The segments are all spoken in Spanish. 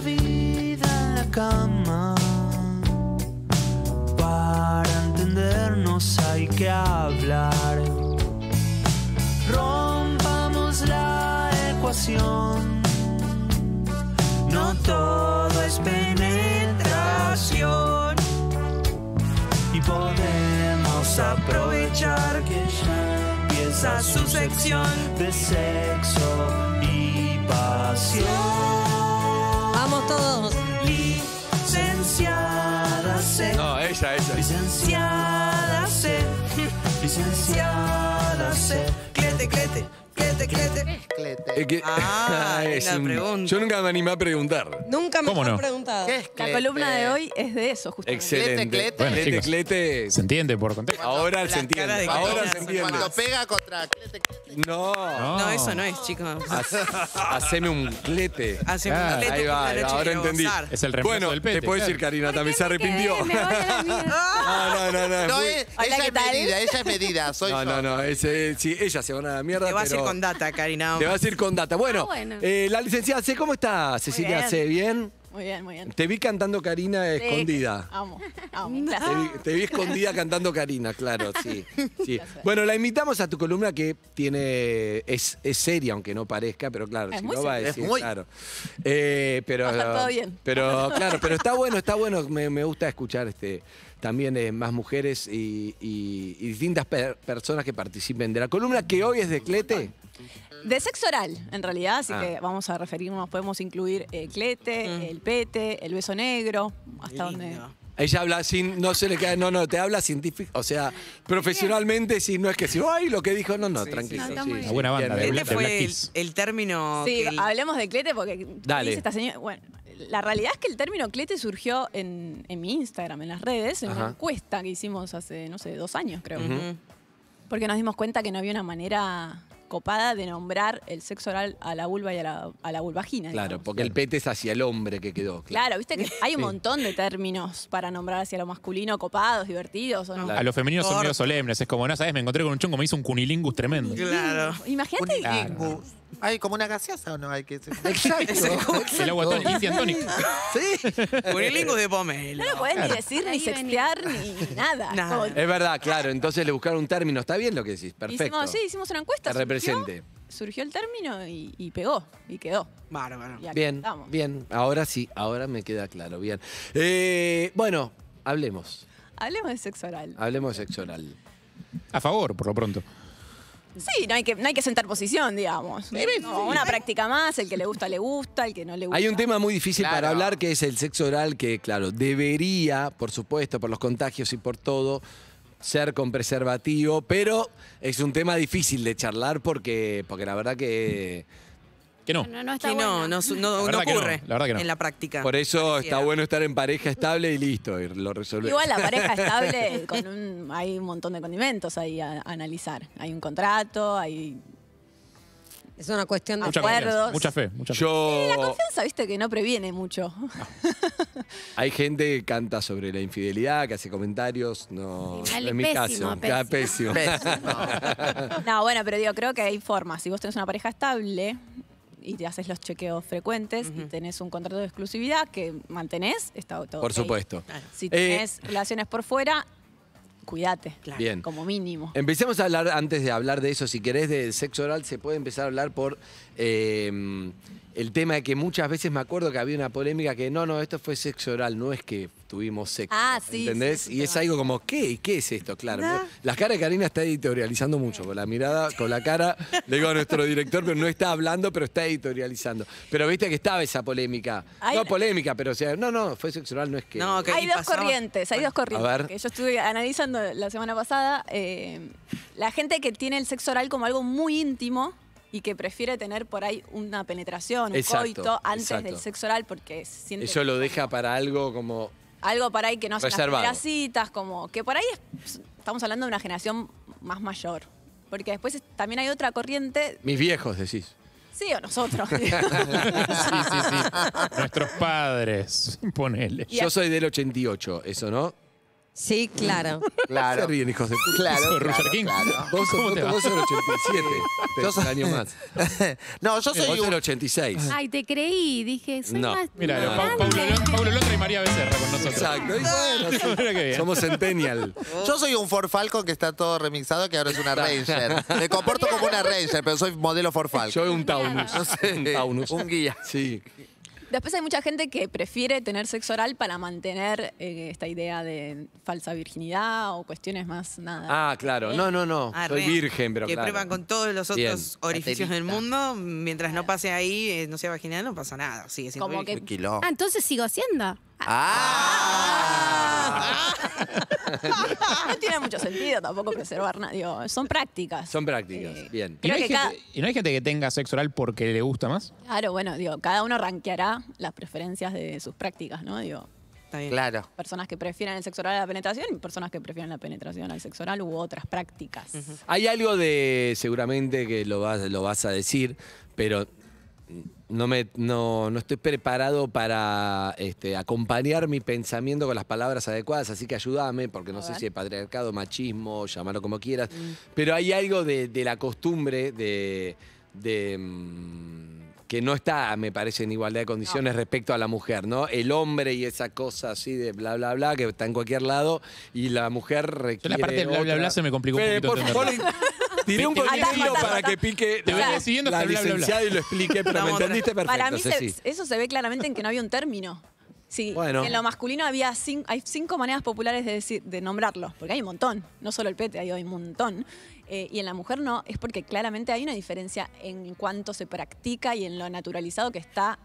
vida en la cama. Para entendernos hay que hablar. Rompamos la ecuación. No todo es penetración. Y podemos aprovechar que ya empieza su sección de sexo y pasión todos. Licenciada C. No, ella, ella. Licenciada C. Licenciada C. Clete, clete. ¿Qué es clete? que- Ah, es la pregunta. Yo nunca me animé a preguntar. Nunca me he preguntado. La columna de hoy es de eso, justamente. Excelente. clete. Bueno, clete, chicos. Se entiende por contexto. Ahora se entiende. Ahora se entiende. Cuando pega contra No. No, eso no es, chicos. Haceme un clete. Haceme un clete Ahí va, ahora entendí. Es el respeto Bueno, del pete. te puedo decir, Karina, también se arrepintió. No, no, no, no. ella es medida, ella es medida, soy No, no, no, Ella se va a la mierda data, Te va a ir con data. Bueno, ah, eh, la licenciada C, ¿cómo está? Cecilia se ¿bien? Muy bien, muy bien. Te vi cantando Karina escondida. Amo, Te, vi, escondida cantando Karina, claro, sí. Bueno, la invitamos a tu columna que tiene es, es seria, aunque no parezca, pero claro, si no va a decir, muy... claro. Eh, pero, está Pero, claro, pero está bueno, está bueno, me, me gusta escuchar este también eh, más mujeres y, distintas personas que participen de la columna que hoy es de Clete. De sexo oral, en realidad, así ah. que vamos a referirnos, podemos incluir el eh, clete, el pete, el beso negro, hasta donde... Ella habla sin, no se le cae, no, no, te habla científico, o sea, profesionalmente, si no es que si, ay, lo que dijo, no, no, tranquilo. sí, buena banda, este de fue el, término. Sí, hablemos de clete porque Dale. Bueno, la realidad es que el término clete surgió en, mi Instagram, en las redes, en una encuesta que hicimos hace, no sé, dos años creo. Porque nos dimos cuenta que no había una manera copada de nombrar el sexo oral a la vulva y a la, a vulvagina. Claro, porque el pete es hacia el hombre que quedó. Claro, viste que hay un montón de términos para nombrar hacia lo masculino, copados, divertidos A los femeninos son medio solemnes, es como, no sabes, me encontré con un chongo, me hizo un cunilingus tremendo. Claro. Imagínate. Cunilingus. Hay como una gaseosa o no hay que Exacto. El agua tónica y antónica. Sí. lingo de pomelo. No lo pueden ni decir, ni sextear, ni nada. Es verdad, claro. Entonces le buscaron un término. Está bien lo que decís. Perfecto. Hicimos, sí, hicimos una encuesta. surgió- el término y, pegó, y quedó. Bárbaro. Bien, bien. Ahora sí, ahora me queda claro. Bien. Eh, bueno, hablemos. Hablemos de sexo oral. Hablemos de sexo oral. A favor, por lo pronto. Sí, no hay que, no hay que sentar posición, digamos. una práctica más, el que le gusta, le gusta, el que no le gusta. Hay un tema muy difícil para hablar que es el sexo oral, que claro, debería, por supuesto, por los contagios y por todo, ser con preservativo, pero es un tema difícil de charlar porque, porque la verdad que... Que no. No, no no, ocurre en la práctica. Por eso está bueno estar en pareja estable y listo, y lo Igual la pareja estable, hay un montón de condimentos ahí a, analizar. Hay un contrato, hay Es una cuestión de... Acuerdos. mucha fe, mucha fe. Eh, la confianza, viste, que no previene mucho. hay gente que canta sobre la infidelidad, que hace comentarios, no, En es mi caso, pésimo. Pésimo. No, bueno, pero digo, creo que hay formas. Si vos tenés una pareja estable, y te haces los chequeos frecuentes y tenés un contrato de exclusividad que mantenés, está todo. Por supuesto. Si eh, tenés relaciones por fuera, cuídate, como mínimo. Empecemos a hablar, antes de hablar de eso, si querés, del sexo oral, se puede empezar a hablar por eh, el tema de que muchas veces me acuerdo que había una polémica que no, no, esto fue sexo oral, no es que tuvimos sexo. Ah, sí. ¿Entendés? y es algo como, ¿qué? ¿Qué es esto? Claro. las caras cara de Karina está editorializando mucho, con la mirada, con la cara, le digo a nuestro director, que no está hablando, pero está editorializando. Pero viste que estaba esa polémica. No polémica, pero o sea, no, no, fue sexo oral, no es que... No, hay dos corrientes, hay dos corrientes. yo estuve analizando la semana pasada. Eh, la gente que tiene el sexo oral como algo muy íntimo, y que prefiere tener por ahí una penetración, un coito antes del sexo oral porque siente... Eso lo deja para algo como... Algo para ahí que no se las citas, como que por ahí estamos hablando de una generación más mayor. Porque después también hay otra corriente... Mis viejos, decís. Sí, o nosotros. sí, sí, sí. Nuestros padres, ponele. Yo soy del 88, eso, ¿no? Sí, claro. claro. Se hijos de puta. Claro, Roger Vos ¿Cómo te 87. Yo años más. no, yo eh, soy Vos el 86. Ay, te creí, dije, soy No. Mira, Pablo López Paulo, y María Becerra con nosotros. Exacto. Somos Centennial. Yo soy un Ford Falcon que está todo remixado, que ahora es una Ranger. Me comporto como una Ranger, pero soy modelo Ford Falcon. Yo soy un Taunus. No sé, Un Taunus. un guía. Sí. Después hay mucha gente que prefiere tener sexo oral para mantener eh, esta idea de falsa virginidad o cuestiones más nada. Ah, claro. ¿Eh? No, no, no. Ah, Soy virgen, pero que prueban con todos los otros orificios del mundo. Mientras no pase ahí, eh, no sea vaginal, no pasa nada. Sigue siendo Como que- Ah, entonces sigo siendo. Ah. ah no tiene mucho sentido tampoco preservar nada. son prácticas. Son prácticas, eh, bien. ¿Y no, hay gente, que tenga sexo oral porque le gusta más? Claro, bueno, digo, cada uno rankeará las preferencias de sus prácticas, ¿no? Digo, Claro. personas que prefieren el sexo oral a la penetración y personas que prefieren la penetración al sexo oral u otras prácticas. Hay algo de, seguramente que lo vas, lo vas a decir, pero no, me, no, estoy preparado para este, acompañar mi pensamiento con las palabras adecuadas, así que ayúdame, porque no sé si es patriarcado, machismo, llamarlo como quieras, mm. pero hay algo de, la costumbre de, de mm, que no está, me parece, en igualdad de condiciones respecto a la mujer, ¿no? El hombre y esa cosa así de bla, bla, bla, que está en cualquier lado, y la mujer requiere. la parte de bla, bla, bla, se me complicó un poquito. Tiré un poquito para que pique la, siguiendo licenciada y lo expliqué, pero me entendiste perfecto. Para mí eso se ve claramente en que no había un término. Sí, en lo masculino había cinco, hay cinco maneras populares de, decir, de nombrarlo, porque hay un montón, no solo el pete, hay un montón. Eh, y en la mujer no, es porque claramente hay una diferencia en cuanto se practica y en lo naturalizado que está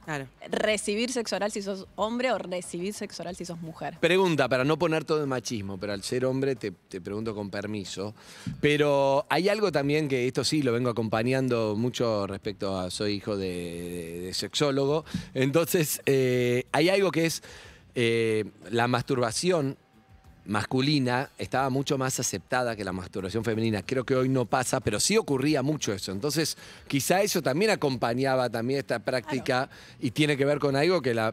recibir sexo oral si sos hombre o recibir sexo oral si sos mujer. Pregunta, para no poner todo en machismo, pero al ser hombre te, pregunto con permiso, pero hay algo también que esto sí lo vengo acompañando mucho respecto a soy hijo de, sexólogo, entonces eh, hay algo que es... Eh, la masturbación masculina estaba mucho más aceptada que la masturbación femenina. Creo que hoy no pasa, pero sí ocurría mucho eso. Entonces, quizá eso también acompañaba también esta práctica y tiene que ver con algo que la,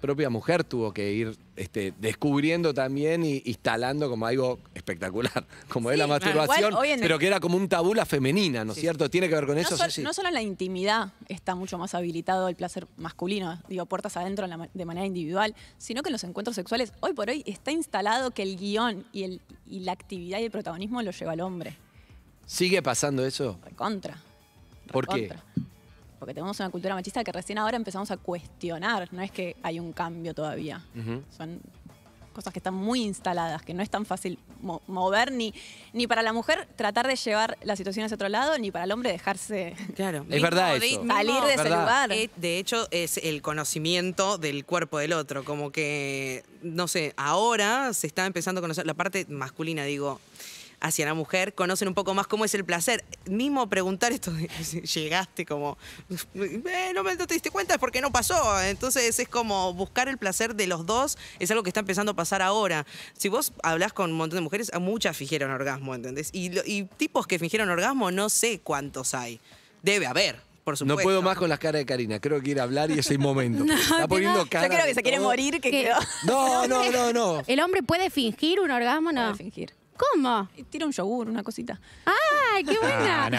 propia mujer tuvo que ir este, descubriendo también y instalando como algo espectacular, como es la masturbación, pero que era como un tabú la femenina, ¿no es cierto? ¿Tiene que ver con eso? No solo en la intimidad está mucho más habilitado el placer masculino, digo, puertas adentro de manera individual, sino que en los encuentros sexuales, hoy por hoy, está instalado que el guión y, el, la actividad y el protagonismo lo lleva al hombre. ¿Sigue pasando eso? en contra. ¿Por qué? porque tenemos una cultura machista que recién ahora empezamos a cuestionar, no es que hay un cambio todavía. Son cosas que están muy instaladas, que no es tan fácil mover, ni, ni para la mujer tratar de llevar la situación hacia otro lado, ni para el hombre dejarse claro. es verdad salir de ese lugar. Eh, de hecho, es el conocimiento del cuerpo del otro, como que, no sé, ahora se está empezando a conocer la parte masculina, digo hacia la mujer, conocen un poco más cómo es el placer. Mismo preguntar esto llegaste como, eh, no, me, te diste cuenta, es porque no pasó. Entonces es como buscar el placer de los dos, es algo que está empezando a pasar ahora. Si vos hablas con un montón de mujeres, muchas fingieron orgasmo, ¿entendés? Y, tipos que fingieron orgasmo, no sé cuántos hay. Debe haber. por supuesto No puedo más con las caras de Karina. Creo que ir a hablar y es el momento. Está poniendo cara. Yo creo que se quiere morir. Que quedó. No, no, no, no. ¿El hombre puede fingir un orgasmo? No. Puede fingir. ¿Cómo? Tira un yogur, una cosita. ¡Ay, qué buena! Ah,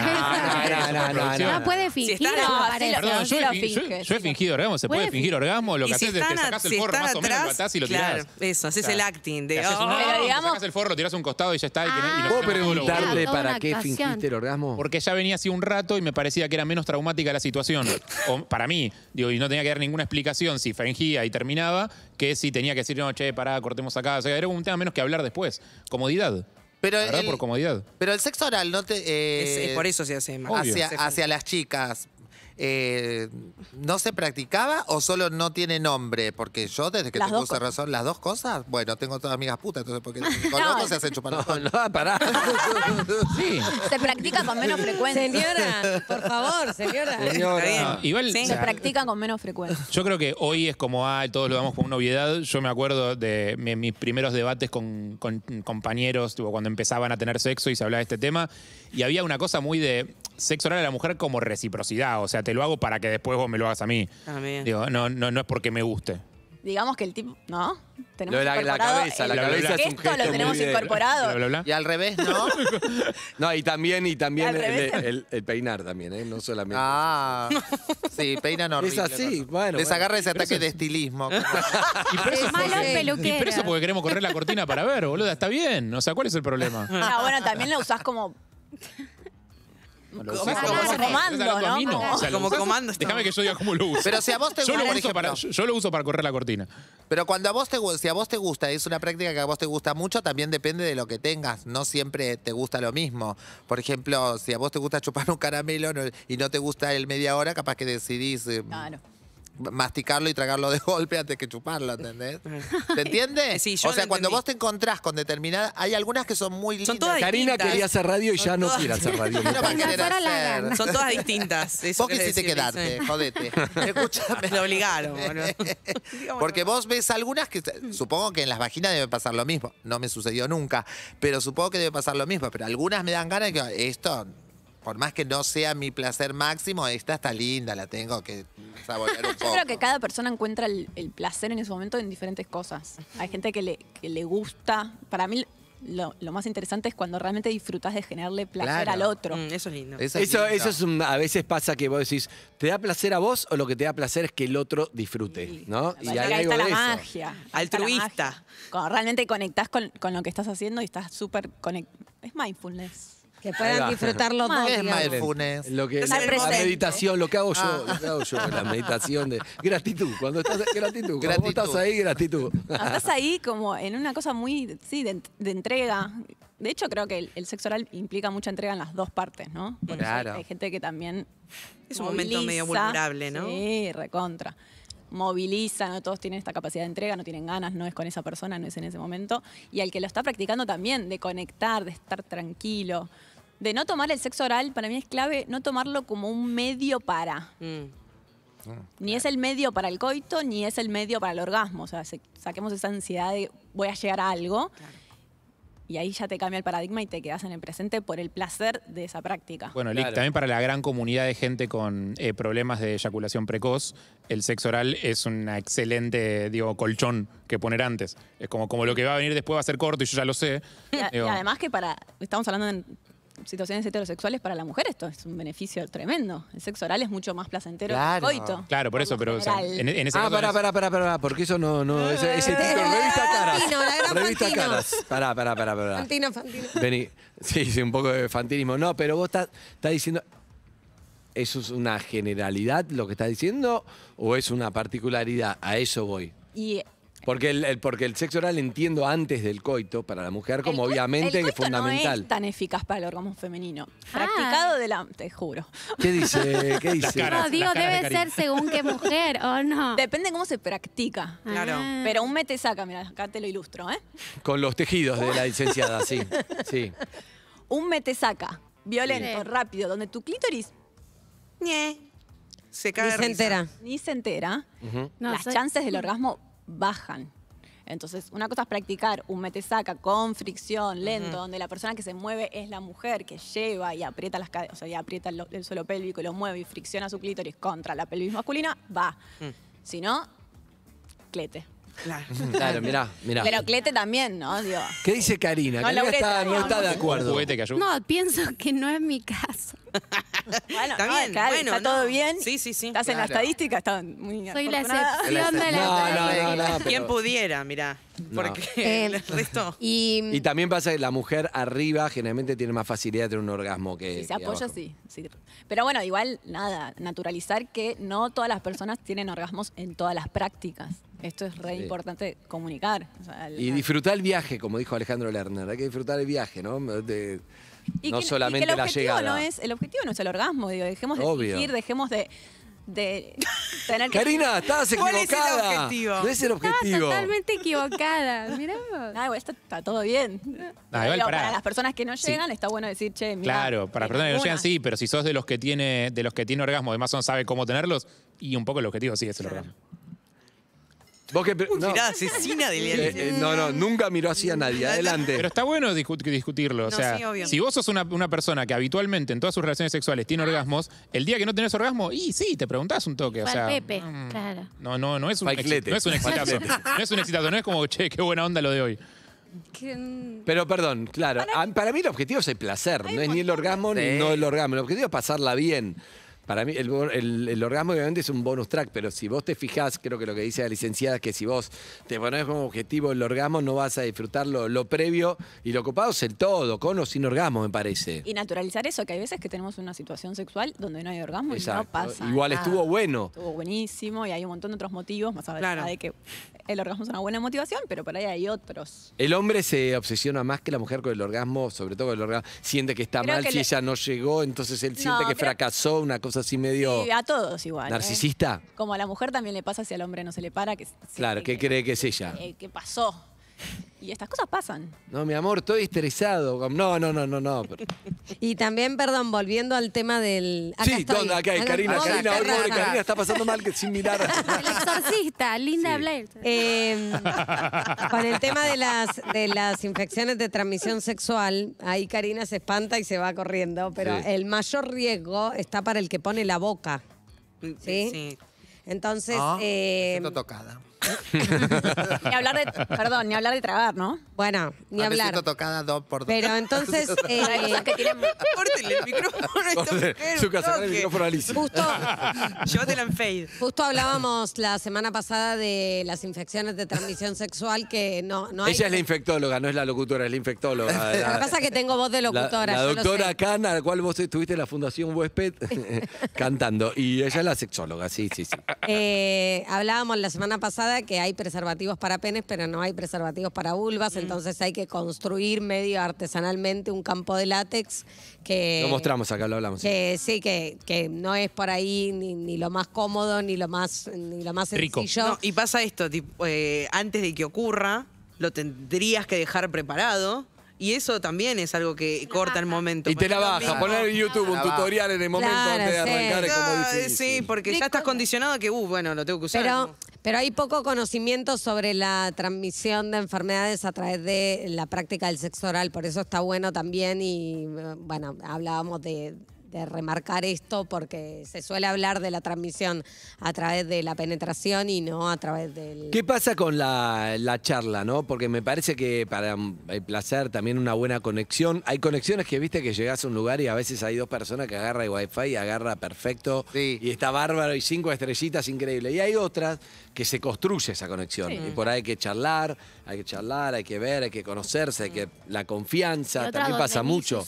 no, no, no, no, puede fingir. No, yo, he, he fingido orgasmo, se puede fingir orgasmo, lo que haces es que sacás el forro más o menos, lo atás y lo tirás. Eso, haces el acting de. Oh". Sacás el forro, tirás un costado y ya está. Ah, ¿Puedo preguntarte para qué fingiste el orgasmo? Porque ya venía así un rato y me parecía que era menos traumática la situación. para mí, digo, y no tenía que dar ninguna explicación si fingía y terminaba, que si tenía que decir, no, che, pará, cortemos acá. O sea, era un tema menos que hablar después. Comodidad. Pero por comodidad. Pero el sexo oral no te. Es, eh, por eso se hace hacia, hacia las chicas. Eh, no se practicaba o solo no tiene nombre? Porque yo desde que te tengo razón, las dos cosas, bueno, tengo todas amigas putas, entonces porque con no, se hace chupar. No, pará. Se practica con menos frecuencia. Señora, por favor, señora. señora. Ah, se practica con menos frecuencia. Yo creo que hoy es como, ah, todos lo damos como una obviedad. Yo me acuerdo de mis primeros debates con, compañeros, cuando empezaban a tener sexo y se hablaba de este tema, y había una cosa muy de sexo oral a la mujer como reciprocidad, o sea, te lo hago para que después vos me lo hagas a mí. Digo, no, no, no es porque me guste. Digamos que el tipo. ¿No? Tenemos Lo de la, cabeza, la cabeza es un gesto Esto lo tenemos incorporado. Y al revés, ¿no? No, y también, y también el, peinar también, ¿eh? No solamente. Ah, sí, peina normal Es así, bueno, Les ese ataque de estilismo. Y por eso porque queremos correr la cortina para ver, boluda. Está bien. O sea, ¿cuál es el problema? Ah, bueno, también lo usás como como comando, O sea, Como Déjame que yo diga cómo lo uso. Pero si a vos te yo lo, uso para, yo, lo uso para correr la cortina. Pero cuando a vos te si a vos te gusta, es una práctica que a vos te gusta mucho, también depende de lo que tengas. No siempre te gusta lo mismo. Por ejemplo, si a vos te gusta chupar un caramelo y no te gusta el media hora, capaz que decidís eh, masticarlo y tragarlo de golpe antes que chuparlo, ¿entendés? ¿Te entiendes? Sí, yo o sea, cuando vos te encontrás con determinadas... Hay algunas que son muy lindas. Son Karina quería hacer radio y ya no quiere hacer radio. Son todas distintas. vos quisiste quedarte, jodete. Escuchame. Me lo obligaron. Porque vos ves algunas que... Supongo que en las vaginas debe pasar lo mismo. No me sucedió nunca. Pero supongo que debe pasar lo mismo. Pero algunas me dan ganas de que esto por más que no sea mi placer máximo, esta está linda, la tengo que saborear un poco. Yo creo que cada persona encuentra el, placer en ese momento en diferentes cosas. Hay gente que le, gusta. Para mí, lo, más interesante es cuando realmente disfrutas de generarle placer al otro. Mm, eso es lindo. Eso, a veces pasa que vos decís, ¿te da placer a vos o lo que te da placer es que el otro disfrute? ¿no? Y ahí está, la magia, Altruista. Cuando realmente conectás con, con, lo que estás haciendo y estás súper conectado. Es mindfulness. Que puedan disfrutarlo los Lo la, meditación, lo que hago yo, ah. hago la meditación de gratitud. Cuando estás gratitud, gratitud. estás ahí, gratitud. Estás ahí como en una cosa muy, sí, de, entrega. De hecho, creo que el, sexo oral implica mucha entrega en las dos partes, ¿no? hay gente que también. Es un momento medio vulnerable, ¿no? Sí, recontra. Moviliza, no todos tienen esta capacidad de entrega, no tienen ganas, no es con esa persona, no es en ese momento. Y al que lo está practicando también, de conectar, de estar tranquilo de no tomar el sexo oral, para mí es clave no tomarlo como un medio para. Mm. Ni es el medio para el coito, ni es el medio para el orgasmo. O sea, saquemos esa ansiedad de voy a llegar a algo. Y ahí ya te cambia el paradigma y te quedas en el presente por el placer de esa práctica. Bueno, Lick, también para la gran comunidad de gente con eh, problemas de eyaculación precoz, el sexo oral es un excelente, digo, colchón que poner antes. Es como, como lo que va a venir después va a ser corto y yo ya lo sé. Y, además que para, estamos hablando de situaciones heterosexuales para la mujer esto es un beneficio tremendo. El sexo oral es mucho más placentero claro. que el coito. Claro, por eso, pero en, en, ese Ah, caso para para pará, pará, porque eso no, no, ese, eh, ese revista caras. la revista caras. Pará, pará, pará, Fantino, Fantino. Vení. Sí, sí, un poco de fantinismo. No, pero vos estás, estás diciendo, ¿eso es una generalidad lo que estás diciendo o es una particularidad? A eso voy. Y porque el, porque el sexo oral entiendo antes del coito para la mujer como obviamente es fundamental. No es tan eficaz para el orgasmo femenino. Ah. Practicado delante, te juro. ¿Qué dice? ¿Qué dice? digo, debe ser según qué mujer o no. Depende cómo se practica. Ah. Claro. Pero un mete saca, mira, acá te lo ilustro, ¿eh? Con los tejidos de la licenciada, sí. sí. Un mete saca, violento, rápido, donde tu clítoris. Se cae ni se entera. Ni se entera. Las chances del orgasmo bajan. Entonces, una cosa es practicar un metesaca con fricción, lento, donde la persona que se mueve es la mujer que lleva y aprieta las o sea, y aprieta el, suelo pélvico y lo mueve y fricciona su clítoris contra la pelvis masculina, va. Mm. Si no, clete. Claro, mirá, Pero Clete también, ¿no? ¿Qué dice Karina? No, está- no está de acuerdo. No, pienso que no es mi caso. Está bien, bueno, está todo bien. Sí, sí, sí. Estás en la estadística, están muy Soy la excepción de la No, no, no, no, Quien pudiera, mirá. Porque el eh, resto. Y, también pasa que la mujer arriba generalmente tiene más facilidad de tener un orgasmo que. Si se apoya, sí, sí. Pero bueno, igual, nada, naturalizar que no todas las personas tienen orgasmos en todas las prácticas. Esto es re importante comunicar. y disfrutar el viaje, como dijo Alejandro Lerner. Hay que disfrutar el viaje, ¿no? no solamente la llegada. el objetivo no es el orgasmo, digo. Dejemos de fingir, dejemos de de tener que... Karina, estás equivocada. no es el objetivo. Estás totalmente equivocada. Mirá ah, está, todo bien. Ah, para, las personas que no llegan, está bueno decir, che, mirá, Claro, para las personas que no llegan, sí, pero si sos de los que tiene, de los que tiene orgasmo, además no sabe cómo tenerlos, y un poco el objetivo sí es el orgasmo no. asesina de eh, eh, no, no, nunca miró así a nadie. Adelante. Pero está bueno discutirlo. o sea, si vos sos una, persona que habitualmente en todas sus relaciones sexuales tiene orgasmos, el día que no tenés orgasmo, y sí, te preguntás un toque. O Pepe, mm, No, no, no es un, excitado, no es un excitado. no es como, che, qué buena onda lo de hoy. Pero perdón, claro, para, mí el objetivo es el placer, no es ni el orgasmo ni no el orgasmo, el objetivo es pasarla bien. Para mí, el, orgasmo obviamente es un bonus track, pero si vos te fijás, creo que lo que dice la licenciada es que si vos te ponés como objetivo el orgasmo, no vas a disfrutar lo, previo y lo ocupado, es el todo, con o sin orgasmo, me parece. Y naturalizar eso, que hay veces que tenemos una situación sexual donde no hay orgasmo y no pasa. Igual estuvo bueno. Estuvo buenísimo y hay un montón de otros motivos, más allá de que el orgasmo es una buena motivación, pero por ahí hay otros. El hombre se obsesiona más que la mujer con el orgasmo, sobre todo con el orgasmo. Siente que está mal si ella no llegó, entonces él siente que fracasó, una cosa así medio. a todos igual. ¿eh? ¿Narcisista? Como a la mujer también le pasa si al hombre no se le para. Que, claro, ¿qué cree que es ella. Eh, ¿Qué pasó. Y estas cosas pasan. No, mi amor, estoy estresado. No, no, no, no, no. Y también, perdón, volviendo al tema del. sí, ¿dónde? Acá hay Karina, Karina, Karina está pasando mal sin mirar. El exorcista, Linda Blair. Em, con el tema de las, de las infecciones de transmisión sexual, ahí Karina se espanta y se va corriendo, pero el mayor riesgo está para el que pone la boca. ¿Sí? Entonces. Ah, em, no tocada ni hablar de, perdón, ni hablar de tragar, ¿no? Bueno, ni ah, hablar. Pero entonces, eh, el micrófono a esta el micrófono Alicia. justo, en fade. justo hablábamos la semana pasada de las infecciones de transmisión sexual que no, no Ella es la infectóloga, no es la locutora, es la infectóloga. Lo que pasa es que tengo voz de locutora. La, doctora Cana, Khan, a la cual vos estuviste en la Fundación Huésped cantando. Y ella es la sexóloga, sí, sí, sí. Eh, hablábamos la semana pasada que hay preservativos para penes, pero no hay preservativos para vulvas, mm. entonces hay que construir medio artesanalmente un campo de látex que... Lo mostramos acá, lo hablamos. Que, sí, que, que no es por ahí ni, lo más cómodo, ni lo más, ni lo más Rico. y pasa esto, eh, antes de que ocurra, lo tendrías que dejar preparado y eso también es algo que corta el momento. Y te la baja, poner en YouTube un tutorial en el momento de arrancar como eh, sí, porque ya estás condicionado que, uh, bueno, lo tengo que usar. Pero, hay poco conocimiento sobre la transmisión de enfermedades a través de la práctica del sexo oral, por eso está bueno también y eh, bueno, hablábamos de, de remarcar esto porque se suele hablar de la transmisión a través de la penetración y no a través del... ¿Qué pasa con la, charla, no? Porque me parece que para mm, el placer también una buena conexión. Hay conexiones que viste que llegas a un lugar y a veces hay dos personas que agarra el wifi y agarra perfecto y está bárbaro y cinco estrellitas increíbles. Y hay otras que se construye esa conexión. Y por ahí hay que charlar, hay que charlar, hay que ver, hay que conocerse, hay que la confianza, también pasa mucho.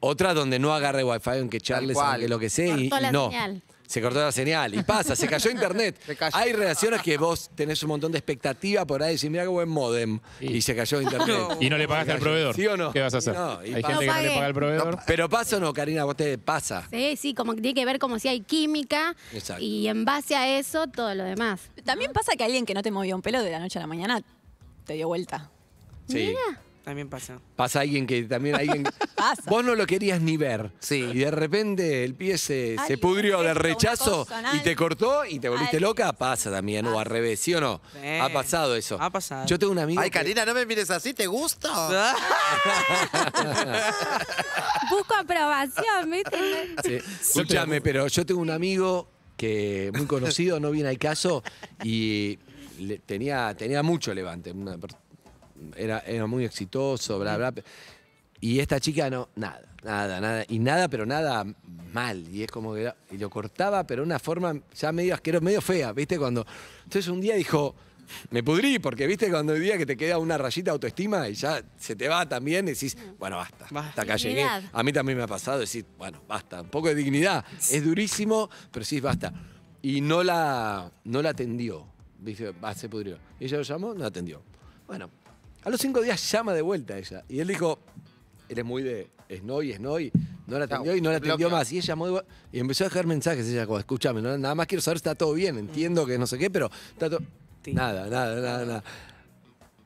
Otras donde no agarre wifi, aunque charles, aunque lo que sea, y, no. Se cortó la señal y pasa, se cayó internet. Hay relaciones que vos tenés un montón de expectativa por ahí, decís, mira qué buen modem, y, se cayó internet. Y no le pagaste al proveedor. ¿Sí o no? ¿Qué vas a hacer? Hay gente que no le paga al proveedor. Pero pasa o no, Karina, vos te pasa. Sí, sí, como que tiene que ver como si hay química Exacto. y en base a eso todo lo demás. También pasa que alguien que no te movió un pelo de la noche a la mañana te dio vuelta. Sí. También pasa. Pasa alguien que también alguien. Pasa. Vos no lo querías ni ver. Sí. Y de repente el pie se, se pudrió de rechazo y te cortó y te volviste loca. Pasa también, o al revés, ¿sí o no? Ha pasado eso. Ha pasado. Yo tengo un amigo. Ay, Karina, no me mires así, ¿te gusta? Busco aprobación, ¿viste? Sí. Escúchame, pero yo tengo un amigo que muy conocido, no viene al caso, y tenía, tenía mucho levante, era, era muy exitoso, bla, bla. Y esta chica no, nada, nada, nada. Y nada, pero nada mal. Y es como que lo cortaba, pero de una forma ya medio asquerosa, medio fea, ¿viste? Cuando. Entonces un día dijo, me pudrí, porque viste cuando el día que te queda una rayita de autoestima y ya se te va también, decís, bueno, basta, hasta acá llegué. A mí también me ha pasado decir, bueno, basta, un poco de dignidad. Es durísimo, pero sí, basta. Y no la, no la atendió. Dice, ah, se pudrió. Y ella lo llamó, no la atendió. Bueno, a los cinco días llama de vuelta ella. Y él dijo, eres muy de es no no la atendió y no la atendió más. Y ella y empezó a dejar mensajes. Ella como, escúchame, nada más quiero saber si está todo bien, entiendo que no sé qué, pero Nada, nada, nada, nada.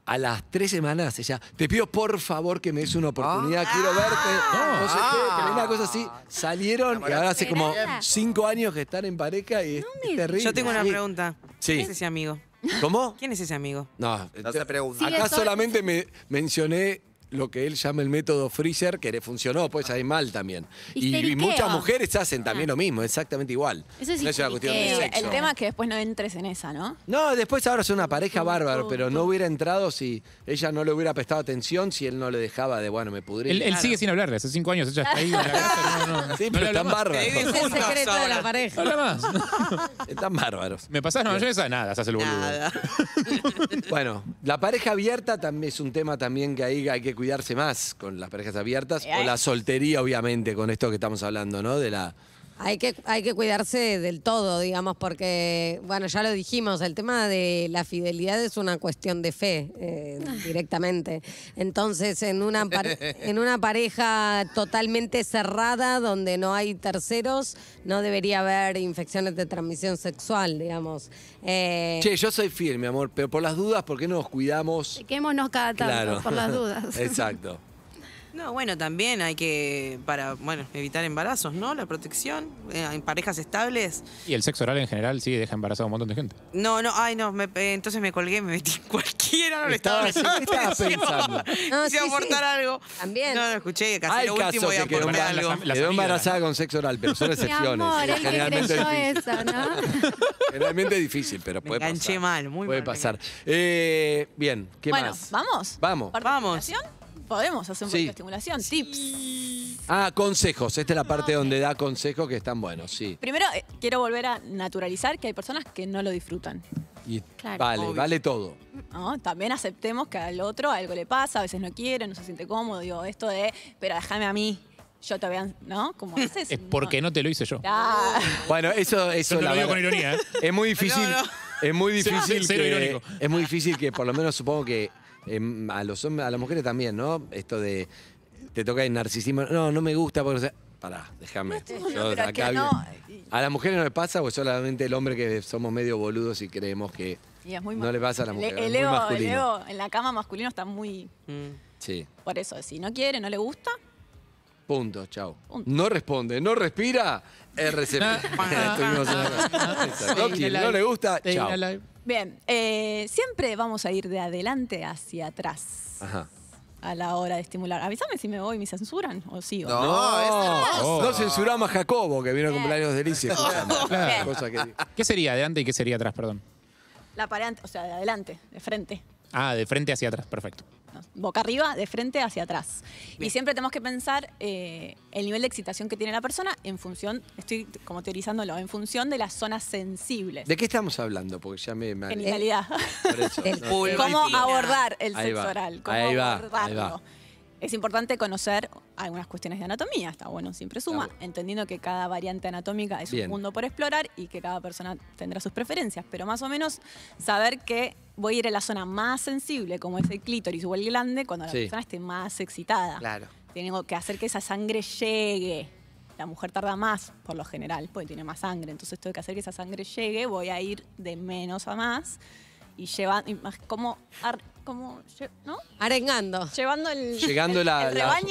A las tres semanas ella, te pido por favor que me des una oportunidad, ah. quiero verte, ah. no sé qué, ah. una cosa así. Salieron y ahora hace como cinco años que están en pareja y es, terrible. Yo tengo una pregunta. Sí. ¿Qué es amigo. ¿Cómo? ¿Quién es ese amigo? No, No te eh, pregunto. Acá solamente me mencioné lo que él llama el método freezer, que le funcionó pues ahí mal también. Y, muchas mujeres hacen también ah. lo mismo, exactamente igual. Eso cuestión El tema es que después no entres en esa, ¿no? No, después ahora es una pareja bárbara, pero no hubiera entrado si ella no le hubiera prestado atención, si él no le dejaba de, bueno, me pudría. Él, sigue sin hablarle, hace cinco años ella está ahí en la casa, sí, pero están Es el secreto de la pareja. Habla más. están bárbaros. ¿Me pasás Nueva York? nada, se hace el boludo. bueno, la pareja abierta también es un tema también que ahí hay que cuidar cuidarse más con las parejas abiertas o eh, la soltería, obviamente, con esto que estamos hablando, ¿no? De la hay que, hay que cuidarse del todo, digamos, porque, bueno, ya lo dijimos, el tema de la fidelidad es una cuestión de fe eh, directamente. Entonces, en una, en una pareja totalmente cerrada, donde no hay terceros, no debería haber infecciones de transmisión sexual, digamos. Eh, che, yo soy fiel, mi amor, pero por las dudas, ¿por qué no nos cuidamos? Chequémonos cada tanto, por las dudas. Exacto. No, bueno, también hay que, para bueno, evitar embarazos, ¿no? La protección eh, en parejas estables. Y el sexo oral en general sí deja embarazado a un montón de gente. No, no, ay, no, me, eh, entonces me colgué, me metí en cualquiera, no le estaba, estaba, estaba pensando. No, sí, aportar algo. También. No, lo escuché, casi lo último voy a que aportar algo. La, la, Quedó embarazada con sexo oral, pero son excepciones. Mi amor, generalmente es eso, ¿no? generalmente es difícil, pero puede pasar. mal, muy mal. Puede pasar. Eh, bien, ¿qué bueno, más? ¿Vamos? Vamos. ¿Vamos? podemos hacer un poco de estimulación, tips. Ah, consejos. Esta es la parte donde da consejos que están buenos, sí. Primero, eh, quiero volver a naturalizar que hay personas que no lo disfrutan. vale, vale todo. También aceptemos que al otro algo le pasa, a veces no quiere, no se siente cómodo. Digo, esto de, pero déjame a mí, yo te ¿No? Como haces? Es porque no te lo hice yo. Bueno, eso, eso lo digo con ironía. ¿eh? Es muy difícil. Es muy difícil. es muy difícil que, por lo menos supongo que Em, a, los hombres, a las mujeres también, ¿no? Esto de te toca el narcisismo. No, no me gusta porque. Pará, déjame. A las mujeres no le pasa o solamente el hombre que somos medio boludos y creemos que no le pasa a la mujer. E- el, ego, en la cama masculino está muy. Mm. Sí. Por eso, si no quiere, no le gusta. Punto, chao. No responde, no respira, RCP. Ah. No, le gusta, Bien, eh, siempre vamos a ir de adelante hacia atrás a la hora de estimular. Avísame si me voy, y me censuran o sí. No, No, oh. no censuramos a Jacobo, que vino a cumpleaños de ¿Qué sería adelante y qué sería atrás, perdón? La pared, o sea, de adelante, de frente. Ah, de frente hacia atrás, perfecto boca arriba, de frente hacia atrás. Y siempre tenemos que pensar eh, el nivel de excitación que tiene la persona en función, estoy como teorizándolo, en función de las zonas sensibles. ¿De qué estamos hablando? Porque ya me... En realidad. ¿Cómo abordar el sexo oral? ¿Cómo abordarlo? Es importante conocer algunas cuestiones de anatomía, está bueno, siempre suma, entendiendo que cada variante anatómica es un mundo por explorar y que cada persona tendrá sus preferencias, pero más o menos saber que voy a ir a la zona más sensible, como es el clítoris o el glande, cuando la persona esté más excitada. Claro. Tengo que hacer que esa sangre llegue. La mujer tarda más, por lo general, porque tiene más sangre. Entonces tengo que hacer que esa sangre llegue, voy a ir de menos a más y lleva, como como, ¿no? Arengando. Llevando el, Llegando lo llevando...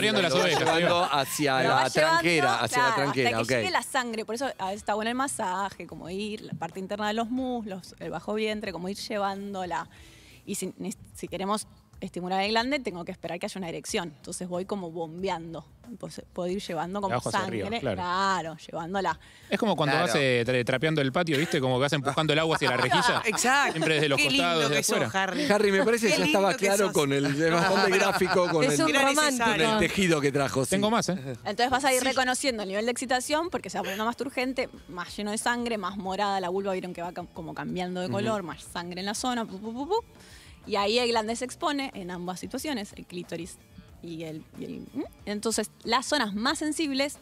llevando hacia la tranquera, hacia la tranquera, Hasta que la sangre, por eso está bueno el masaje, como ir, la parte interna de los muslos, el bajo vientre, como ir llevándola. Y si, si queremos estimular el glande, tengo que esperar que haya una erección. Entonces voy como bombeando. Pues, puedo ir llevando como sangre. claro. llevándola. Es como cuando vas eh, trapeando el patio, ¿viste? Como que vas empujando el agua hacia la rejilla. Exacto. Siempre desde los costados, Harry. Harry, me parece que ya estaba claro con el gráfico, con el, tejido que trajo. Tengo más, ¿eh? Entonces vas a ir reconociendo el nivel de excitación porque se va poniendo más turgente, más lleno de sangre, más morada la vulva, vieron que va como cambiando de color, más sangre en la zona. pu, pu, pu, y ahí el glande se expone en ambas situaciones, el clítoris y el, Entonces, las zonas más sensibles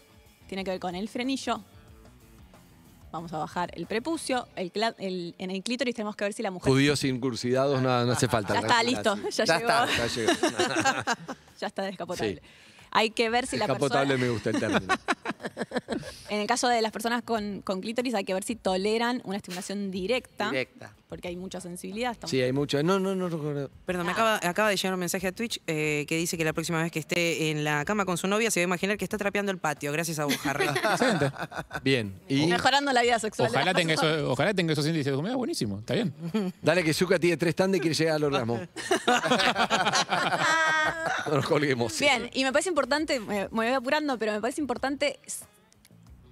tienen que ver con el frenillo. Vamos a bajar el prepucio. El, en el clítoris tenemos que ver si la mujer. Judíos incursidados, no, no hace ah, falta. Ya está, ah, listo. Ya, Está, ya, está descapotable. Hay que ver si la persona. me gusta el término. en el caso de las personas con, con clítoris, hay que ver si toleran una estimulación directa. Directa porque hay mucha sensibilidad. también. Sí, hay mucha. No, no, no recuerdo. Perdón, me acaba, de llegar un mensaje a Twitch eh, que dice que la próxima vez que esté en la cama con su novia se va a imaginar que está trapeando el patio, gracias a vos, Harry. Excelente. Bien. Mejorando la vida sexual. Ojalá, tenga, eso, ojalá tenga esos índices buenísimo, está bien. Dale que Zuka tiene tres tandas y quiere llegar al orgasmo. no nos colguemos. Bien, y me parece importante, me voy apurando, pero me parece importante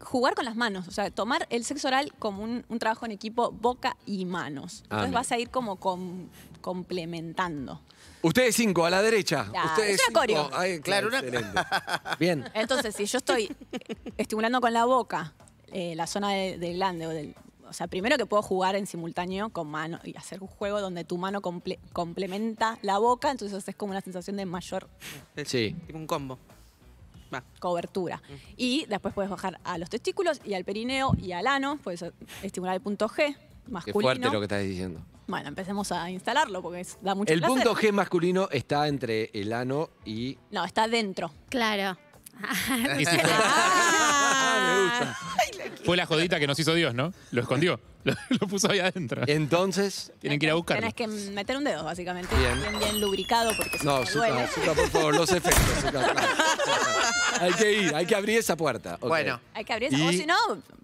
jugar con las manos, o sea, tomar el sexo oral como un, trabajo en equipo boca y manos. Ah, entonces vas a ir como complementando. Ustedes cinco, a la derecha. Ustedes claro, Bien. Entonces, si yo estoy estimulando con la boca eh, la zona del glande o O sea, primero que puedo jugar en simultáneo con mano y hacer un juego donde tu mano complementa la boca, entonces es como una sensación de mayor... Sí. Tipo un combo cobertura. Y después puedes bajar a los testículos y al perineo y al ano, puedes estimular el punto G masculino. Qué fuerte lo que estás diciendo. Bueno, empecemos a instalarlo porque da mucho El punto G masculino está entre el ano y... No, está dentro. Claro. Ah, fue la jodita que nos hizo Dios, ¿no? Lo escondió. Lo, puso ahí adentro. Entonces. Tienen que ir a buscarlo. Tienes que meter un dedo, básicamente. Bien, bien, lubricado porque No, por favor, los efectos. hay que ir, hay que abrir esa puerta. Bueno. Hay que abrir, puerta. o si no,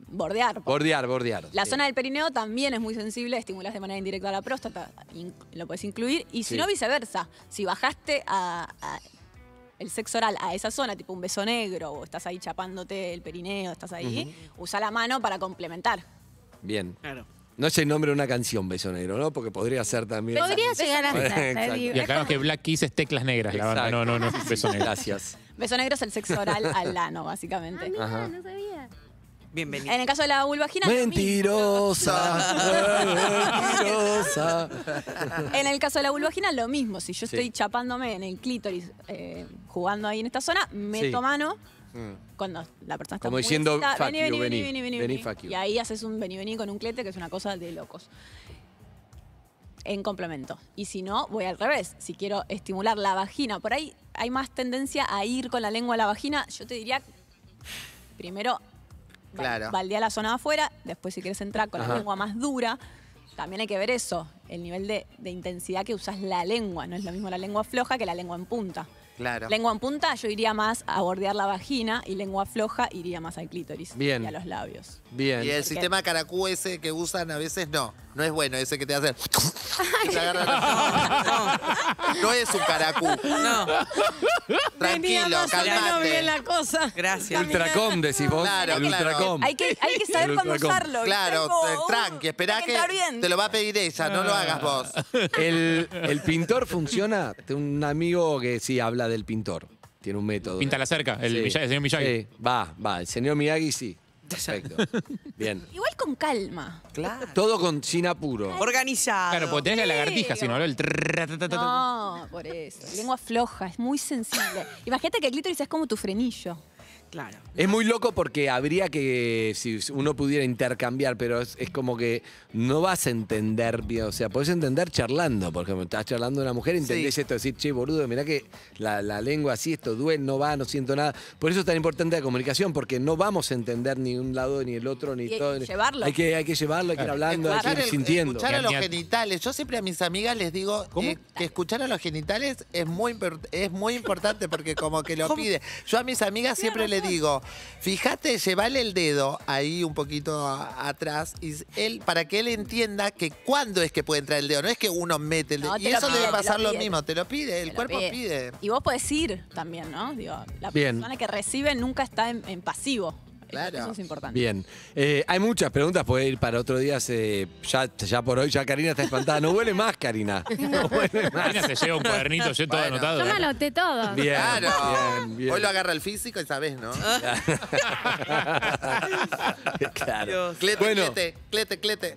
bordear. Pues. Bordear, bordear. La zona del perineo también es muy sensible, estimulas de manera indirecta a la próstata, lo puedes incluir, y si no viceversa, si bajaste a- el sexo oral a esa zona, tipo un beso negro, o estás ahí chapándote el perineo, estás ahí, usa la mano para complementar. Bien. Claro. No es el nombre de una canción, Beso Negro, ¿no? Porque podría ser también. Podría llegar a ser. Y que Black Kiss es teclas negras, la verdad. No, no, no, beso negro. Gracias. Beso negro es el sexo oral al ano, básicamente. Ah, no sabía. Bienvenido. En el caso de la vulvagina. Mentirosa. mentirosa. en el caso de la vulvagina, lo mismo. Si yo estoy chapándome en el clítoris, eh, jugando ahí en esta zona, meto mano. Mm. Cuando la persona está Como muy diciendo, vení, vení, vení, vení, vení, Y ahí haces un vení, vení con un clete, que es una cosa de locos. En complemento. Y si no, voy al revés. Si quiero estimular la vagina, por ahí hay más tendencia a ir con la lengua a la vagina. Yo te diría, primero, Claro. Baldea la zona de afuera, después si quieres entrar con la lengua más dura, también hay que ver eso, el nivel de, intensidad que usas la lengua. No es lo mismo la lengua floja que la lengua en punta. Claro. Lengua en punta yo iría más a bordear la vagina y lengua floja iría más al clítoris y a los labios. Bien. Y el sistema caracú ese que usan a veces no. No es bueno ese que te hace. No es un caracú. No, Tranquilo, calmate. bien la cosa. gracias. Ultracom, decís vos. Claro, claro. Hay que, saber cuándo Claro, eh, uh, tranqui, esperá que te lo va a pedir ella, no lo hagas vos. El, pintor funciona. Tengo un amigo que sí habla del pintor. Tiene un método. Pinta la cerca, el, el señor Miyagi. Sí, va, va. El señor Miyagi sí. Perfecto. Bien. Igual con calma. Claro. Todo con sin apuro. Organizado. Claro, porque tenés la lagartija, si no, el No, por eso. Lengua floja, es muy sensible. Imagínate que el clítoris es como tu frenillo. Claro. Es muy loco porque habría que, si uno pudiera intercambiar, pero es, como que no vas a entender, o sea, podés entender charlando, porque ejemplo, estás charlando una mujer, entendés esto, decir, che, boludo, mirá que la, lengua así, esto duele, no va, no siento nada. Por eso es tan importante la comunicación, porque no vamos a entender ni un lado ni el otro, ni todo. Hay que, hay que llevarlo, hay que ir hablando, hay que ir sintiendo. Escuchar a los genitales. Yo siempre a mis amigas les digo eh, que escuchar a los genitales es muy, es muy importante porque como que lo pide. Yo a mis amigas siempre les digo, fíjate, llevale el dedo ahí un poquito atrás y él, para que él entienda que cuándo es que puede entrar el dedo, no es que uno mete el dedo. y eso debe pasar lo, mismo, te lo pide, el cuerpo pide. Y vos podés ir también, ¿no? Digo, la persona que recibe nunca está en pasivo. Claro. Eso es importante. Bien. Eh, hay muchas preguntas, puede ir para otro día. ya, por hoy, ya Karina está espantada. No huele más, Karina. No huele más. Karina se lleva un cuadernito, yo todo anotado. Yo me anoté todo. Bien, bien, bien. Hoy lo agarra el físico y sabes, ¿no? claro. Clete, clete, clete, clete.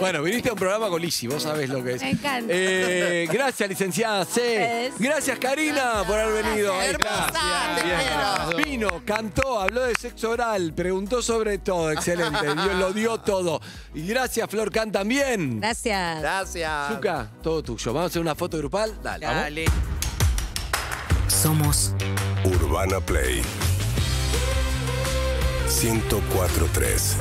Bueno, viniste a un programa con Lisi, vos sabés lo que es. Me encanta. Eh, gracias, licenciada C. Gracias, Karina, por haber venido. Ahí Hermosa, te quiero. Vino, Cantó, habló de sexo oral, preguntó sobre todo, excelente, Dios lo dio todo. Y gracias, Flor Can, también. Gracias. Gracias. Zuka, todo tuyo. Vamos a hacer una foto grupal. Dale. Dale. Somos Urbana Play 1043.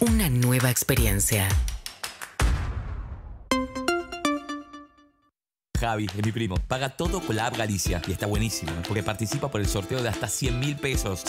una nueva experiencia. Javi, es mi primo, paga todo con app Galicia y está buenísimo porque participa por el sorteo de hasta 100 mil pesos.